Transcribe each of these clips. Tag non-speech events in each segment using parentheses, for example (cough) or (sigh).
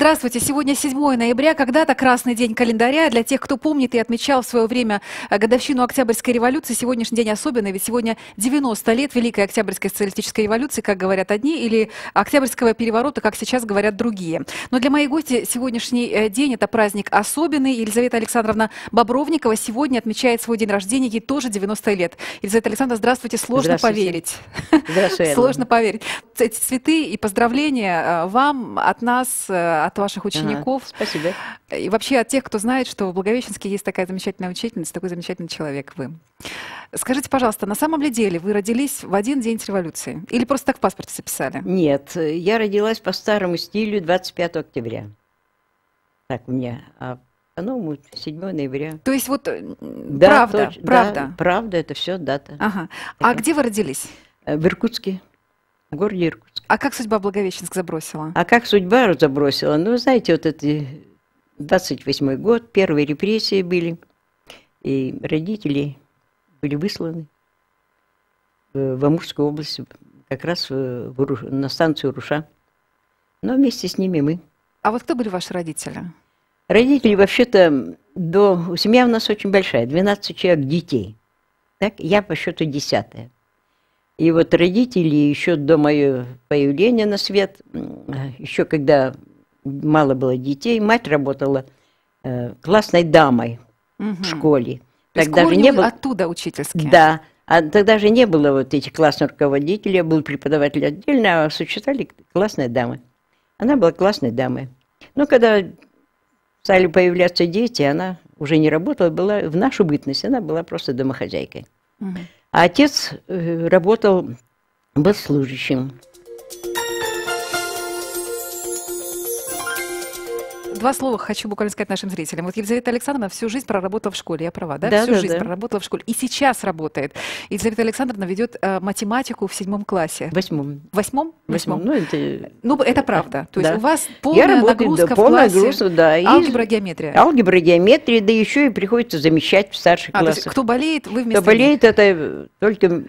Здравствуйте. Сегодня 7 ноября, когда-то красный день календаря. Для тех, кто помнит и отмечал в свое время э, годовщину Октябрьской революции, сегодняшний день особенный, ведь сегодня 90 лет Великой Октябрьской социалистической революции, как говорят одни, или Октябрьского переворота, как сейчас говорят другие. Но для моей гости сегодняшний э, день – это праздник особенный. Елизавета Александровна Бобровникова сегодня отмечает свой день рождения, ей тоже 90 лет. Елизавета Александровна, здравствуйте. Сложно здравствуйте. поверить. Здравствуйте. (laughs) Сложно поверить. Эти цветы и поздравления э, вам от нас, от ваших учеников. Ага, спасибо. И вообще от тех, кто знает, что в Благовещенске есть такая замечательная учительница, такой замечательный человек вы. Скажите, пожалуйста, на самом ли деле вы родились в один день с революцией? Или просто так в паспорте записали? Нет, я родилась по старому стилю 25 октября. Так у меня по-новому а, 7 ноября. То есть вот э, да, правда, точ, правда. Да, правда, это все дата. Ага. А так. где вы родились? Э, в Иркутске в городе Иркутск. А как судьба Благовещенск забросила? А как судьба забросила? Ну, знаете, вот это 28 год, первые репрессии были, и родители были высланы в Амурскую область, как раз в, в, на станцию Руша. Но вместе с ними мы. А вот кто были ваши родители? Родители вообще-то до... Семья у нас очень большая, 12 человек детей. Так, я по счету десятая. И вот родители еще до моего появления на свет, еще когда мало было детей, мать работала э, классной дамой угу. в школе. тогда же не было оттуда учительские. Да, а тогда же не было вот этих классных руководителей, был преподаватель отдельно, а существовали классные дамы. Она была классной дамой. Но когда стали появляться дети, она уже не работала, была в нашу бытность, она была просто домохозяйкой. Угу. А отец э, работал быть служащим. два слова хочу буквально сказать нашим зрителям. Вот Елизавета Александровна всю жизнь проработала в школе, я права, да? да всю да, жизнь да. проработала в школе. И сейчас работает. Елизавета Александровна ведет э, математику в седьмом классе. Восьмом. Восьмом? Восьмом. Ну, это, ну, это правда. То есть да. у вас полная я работаю, нагрузка да, в полная классе. Нагрузка, да. И алгебра, геометрия. Алгебра, геометрия, да еще и приходится замещать в старших а, классах. То есть, кто болеет, вы вместе. Кто болеет, это э, только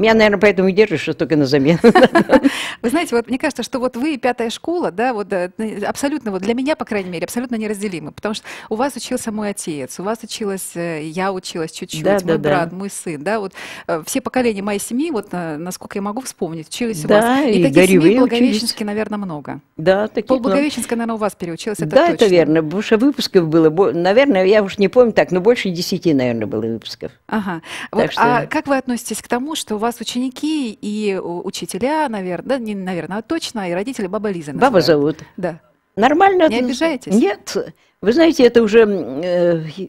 меня, наверное, поэтому и держишь, что только на замену. (laughs) Вы знаете, вот мне кажется, что вот вы и пятая школа, да, вот э, абсолютно, вот для меня, по крайней мере, абсолютно неразделимы, потому что у вас учился мой отец, у вас училась, э, я училась чуть-чуть, да, мой да, брат, да. мой сын, да, вот э, все поколения моей семьи, вот насколько я могу вспомнить, учились да, у вас. И, и таких семей Благовещенске, учились. наверное, много. Да, таких Пол Благовещенска, наверное, у вас переучилась, это Да, точно. это верно, потому что выпусков было, наверное, я уж не помню так, но больше десяти, наверное, было выпусков. Ага. Так вот, что... А как вы относитесь к тому, что у вас вас ученики и э, учителя, наверное, да, не наверное, а точно, и родители баба Лиза. Называют. Баба зовут. Да. Нормально. Не обижаетесь? Нет. Вы знаете, это уже э,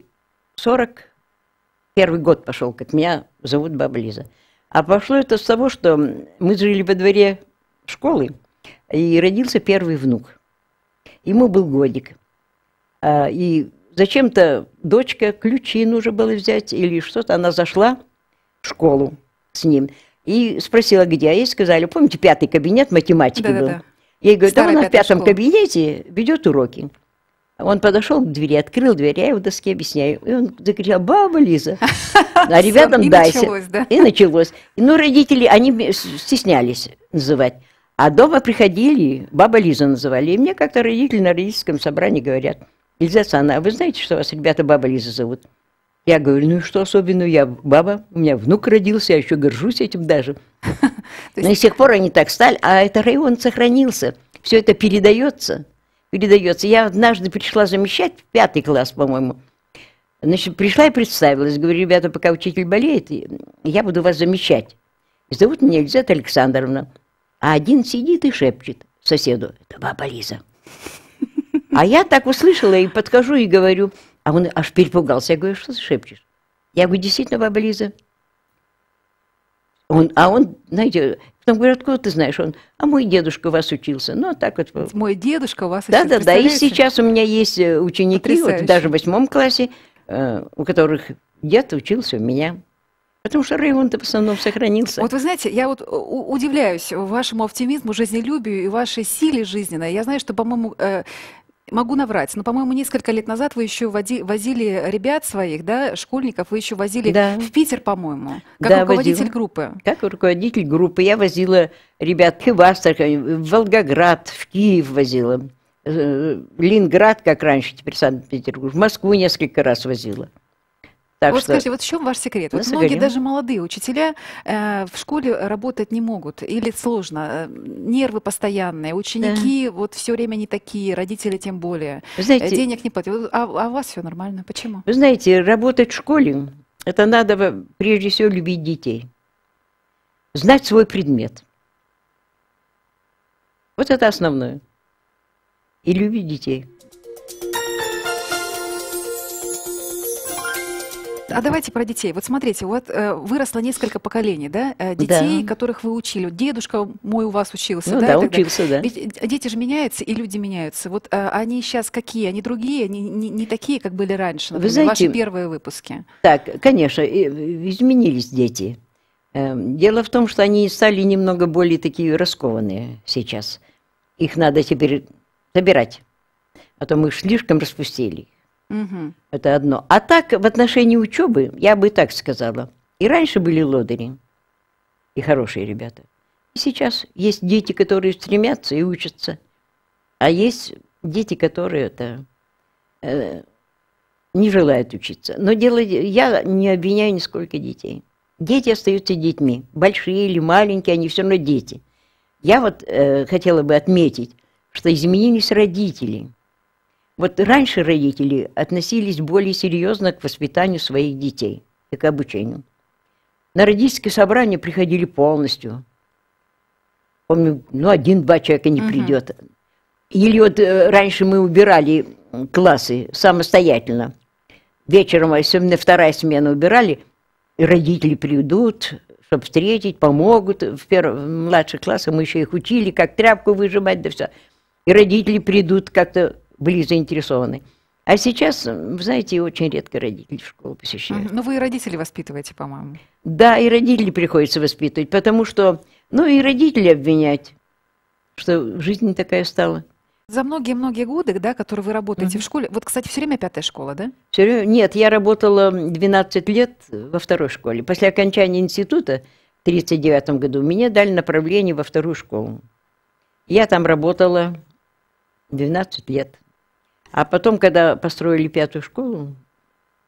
41 год пошел, как меня зовут баба Лиза. А пошло это с того, что мы жили во дворе школы, и родился первый внук. Ему был годик. А, и зачем-то дочка ключи нужно было взять или что-то, она зашла в школу с ним и спросила, где. А ей сказали, помните, пятый кабинет математики да, был. Да, да. Я ей говорю, да она в пятом школа. кабинете ведет уроки. Он подошел к двери, открыл дверь, я его доске объясняю. И он закричал, баба Лиза, (laughs) а ребятам дайся. И началось. Ну, родители, они стеснялись называть. А дома приходили, баба Лиза называли. И мне как-то родители на родительском собрании говорят, Елизавета Александровна, а вы знаете, что вас ребята баба Лиза зовут? Я говорю, ну что особенного, я баба, у меня внук родился, я еще горжусь этим даже. (laughs) Но и с тех пор они так стали, а это район сохранился, все это передается, передается. Я однажды пришла замещать, в пятый класс, по-моему, Значит, пришла и представилась, говорю, ребята, пока учитель болеет, я буду вас замещать. И зовут меня Елизавета Александровна. А один сидит и шепчет соседу, это баба Лиза. (laughs) А я так услышала и подхожу и говорю, а он аж перепугался. Я говорю, что ты шепчешь? Я говорю, действительно, баба Лиза. Он, а он, знаете, потом говорят, откуда ты знаешь? Он, а мой дедушка у вас учился. Ну, а так вот. Мой дедушка у вас учился. Да, да, да. И сейчас у меня есть э, ученики, вот даже в восьмом классе, э, у которых дед учился у меня. Потому что район-то в основном сохранился. Вот вы знаете, я вот удивляюсь вашему оптимизму, жизнелюбию и вашей силе жизненной. Я знаю, что, по-моему, э, могу наврать, но, по-моему, несколько лет назад вы еще води, возили ребят своих, да, школьников, вы еще возили да. в Питер, по-моему, как да, руководитель водила. группы. Как руководитель группы. Я возила ребят в Астрахань, э, в Волгоград, в Киев возила. Э, Ленинград, как раньше, теперь Санкт-Петербург, в Москву несколько раз возила. Так вот что... скажите, вот в чем ваш секрет? Вот многие даже молодые учителя э, в школе работать не могут или сложно. Э, нервы постоянные, ученики да. вот все время не такие, родители тем более. знаете, э, Денег не платят. А, а у вас все нормально. Почему? Вы знаете, работать в школе, это надо прежде всего любить детей. Знать свой предмет. Вот это основное. И любить детей. А давайте про детей. Вот смотрите, вот э, выросло несколько поколений, да, э, детей, да. которых вы учили. Дедушка мой у вас учился, ну, да? Да, учился, да. Ведь э, дети же меняются, и люди меняются. Вот а, они сейчас какие? Они другие, они не, не такие, как были раньше, например, вы знаете, ваши первые выпуски. Так, конечно, изменились дети. Эм, дело в том, что они стали немного более такие раскованные сейчас. Их надо теперь собирать, а то мы их слишком распустили. Угу. Это одно. А так, в отношении учебы, я бы так сказала, и раньше были лодыри, и хорошие ребята. И сейчас есть дети, которые стремятся и учатся, а есть дети, которые это, э, не желают учиться. Но дело, я не обвиняю нисколько детей. Дети остаются детьми, большие или маленькие, они все равно дети. Я вот э, хотела бы отметить, что изменились родители – вот раньше родители относились более серьезно к воспитанию своих детей и к обучению. На родительские собрания приходили полностью. Помню, ну, один-два человека не придет. Или вот э, раньше мы убирали классы самостоятельно. Вечером, а особенно вторая смена убирали, и родители придут, чтобы встретить, помогут. В, первом в младших классах мы еще их учили, как тряпку выжимать, да все. И родители придут как-то были заинтересованы. А сейчас, знаете, очень редко родители в школу посещают. Ну, вы и родители воспитываете, по-моему. Да, и родители приходится воспитывать, потому что, ну, и родители обвинять, что жизнь не такая стала. За многие-многие годы, да, которые вы работаете mm-hmm. в школе, вот, кстати, все время пятая школа, да? Все время, нет, я работала 12 лет во второй школе. После окончания института в 1939 году меня дали направление во вторую школу. Я там работала 12 лет. А потом, когда построили пятую школу,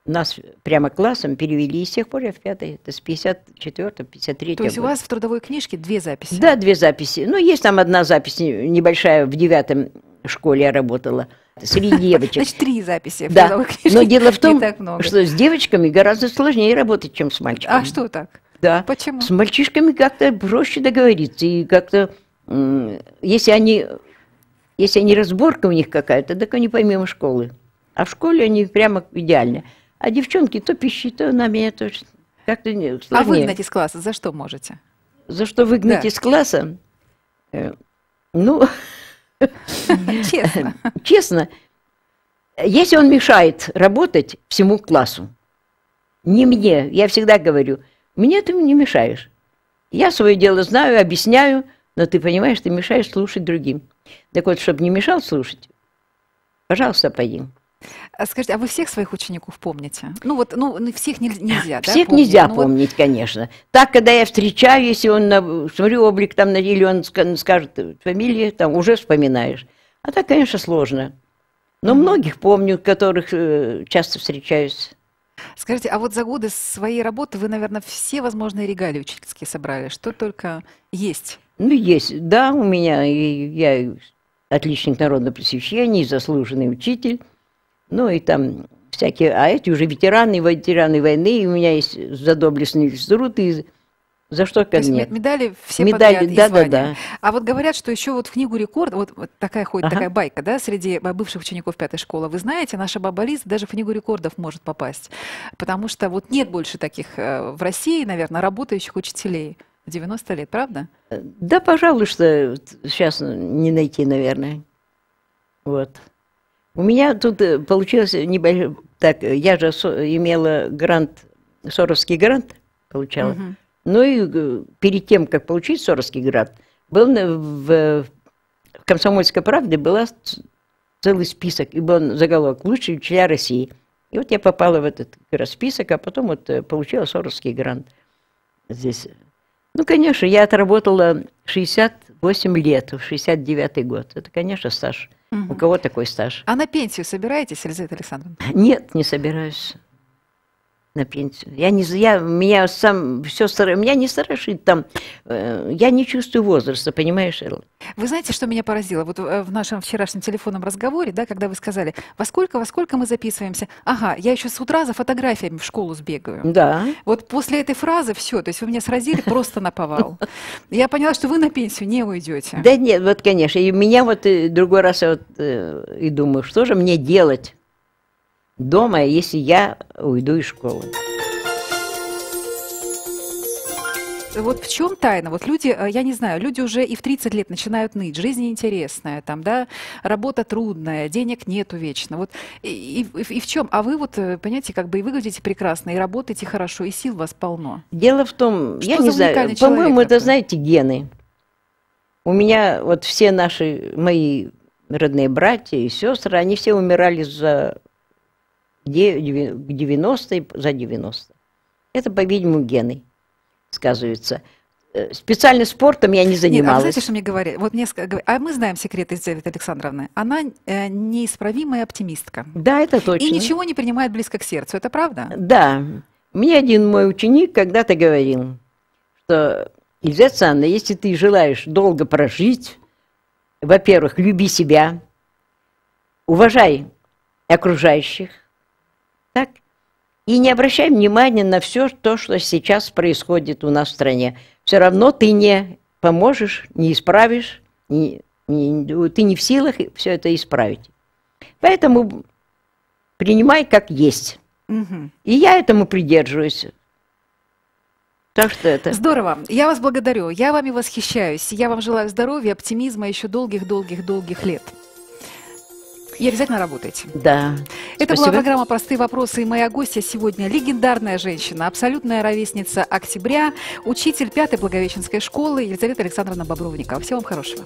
нас прямо классом перевели, и с тех пор я в пятой, это с 54-го, 53 То есть года. у вас в трудовой книжке две записи? Да, две записи. Ну, есть там одна запись небольшая, в девятом школе я работала, среди девочек. Значит, три записи да. в трудовой книжке. Но дело в том, что с девочками гораздо сложнее работать, чем с мальчиками. А что так? Да. Почему? С мальчишками как-то проще договориться, и как-то, если они если разборка у них какая-то, так они помимо школы. А в школе они прямо идеально. А девчонки то пищи, то на меня точно. Как-то а сложнее. А выгнать из класса за что можете? За что выгнать да. из класса? Э, ну, (laughs) честно. (laughs) честно, если он мешает работать всему классу, не мне, я всегда говорю, мне ты не мешаешь. Я свое дело знаю, объясняю, но ты понимаешь, ты мешаешь слушать другим. Так вот, чтобы не мешал слушать, пожалуйста, поем. А скажите, а вы всех своих учеников помните? Ну вот, ну, ну всех нельзя, да? Всех помнить? нельзя ну, помнить, вот... конечно. Так, когда я встречаюсь если он, на... смотрю, облик там, или он скажет э, фамилии, там уже вспоминаешь. А так, конечно, сложно. Но mm-hmm. многих помню, которых э, часто встречаюсь. Скажите, а вот за годы своей работы вы, наверное, все возможные регалии учительские собрали, что только есть. Ну, есть, да, у меня, я отличник народного просвещения, заслуженный учитель, ну, и там всякие, а эти уже ветераны, ветераны войны, и у меня есть за доблестный и за что ко мне? медали все медали, подряд, да, да, да. А вот говорят, что еще вот в книгу рекорд, вот, вот такая ходит ага. такая байка, да, среди бывших учеников пятой школы. Вы знаете, наша баба Лиза даже в книгу рекордов может попасть, потому что вот нет больше таких э, в России, наверное, работающих учителей. 90 лет, правда? Э, да, пожалуй, что сейчас не найти, наверное. Вот. У меня тут э, получилось небольшое... Так, э, я же имела грант, Соровский грант получала. Угу. Ну и перед тем, как получить Соровский грант, был в, в «Комсомольской правде» была целый список, и был заголовок «Лучшие учителя России». И вот я попала в этот список, а потом вот получила Соровский грант здесь ну, конечно, я отработала 68 лет, в 69 год. Это, конечно, стаж. Угу. У кого такой стаж? А на пенсию собираетесь, Елизавета Александровна? Нет, не собираюсь на пенсию. Я не, я, меня сам все старое, меня не страшит там, э, я не чувствую возраста, понимаешь, Эрл? Вы знаете, что меня поразило? Вот э, в нашем вчерашнем телефонном разговоре, да, когда вы сказали, во сколько, во сколько мы записываемся? Ага, я еще с утра за фотографиями в школу сбегаю. Да. Вот после этой фразы все, то есть вы меня сразили просто на повал. Я поняла, что вы на пенсию не уйдете. Да нет, вот конечно, и меня вот э, другой раз я вот э, и думаю, что же мне делать? дома, если я уйду из школы. Вот в чем тайна? Вот люди, э, я не знаю, люди уже и в 30 лет начинают ныть. Жизнь интересная, там, да, работа трудная, денег нету вечно. Вот и, и, и в чем? А вы вот, э, понимаете, как бы и выглядите прекрасно, и работаете хорошо, и сил вас полно. Дело в том, что я не знаю, по-моему, это, знаете, гены. У меня вот все наши, мои родные братья и сестры, они все умирали за к 90 за 90. Это, по-видимому, гены сказываются. Э, специально спортом я не занималась. Нет, а знаете, что мне говорят? Вот мне, а мы знаем секрет Елизаветы Александровны. Она э, неисправимая оптимистка. Да, это точно. И ничего не принимает близко к сердцу. Это правда? Да. Мне один мой ученик когда-то говорил, что Елизавета Александровна, если ты желаешь долго прожить, во-первых, люби себя, уважай окружающих, так? И не обращаем внимания на все то, что сейчас происходит у нас в стране. Все равно ты не поможешь, не исправишь, не, не, ты не в силах все это исправить. Поэтому принимай как есть. Угу. И я этому придерживаюсь. Так что это. Здорово. Я вас благодарю. Я вами восхищаюсь. Я вам желаю здоровья, оптимизма, еще долгих-долгих-долгих лет. И обязательно работайте. Да. Это Спасибо. была программа «Простые вопросы» и моя гостья сегодня легендарная женщина, абсолютная ровесница октября, учитель пятой й Благовещенской школы Елизавета Александровна Бобровникова. Всего вам хорошего.